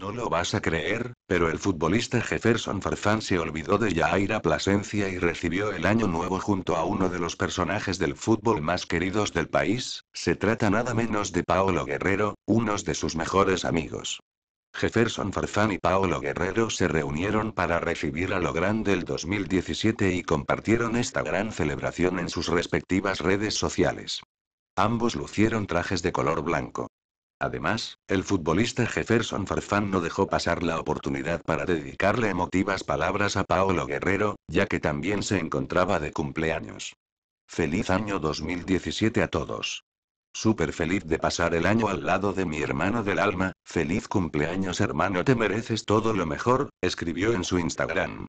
No lo vas a creer, pero el futbolista Jefferson Farfán se olvidó de Yaira Plasencia y recibió el año nuevo junto a uno de los personajes del fútbol más queridos del país, se trata nada menos de Paolo Guerrero, uno de sus mejores amigos. Jefferson Farfán y Paolo Guerrero se reunieron para recibir a lo grande el 2017 y compartieron esta gran celebración en sus respectivas redes sociales. Ambos lucieron trajes de color blanco. Además, el futbolista Jefferson Farfán no dejó pasar la oportunidad para dedicarle emotivas palabras a Paolo Guerrero, ya que también se encontraba de cumpleaños. Feliz año 2017 a todos. Súper feliz de pasar el año al lado de mi hermano del alma, feliz cumpleaños hermano te mereces todo lo mejor, escribió en su Instagram.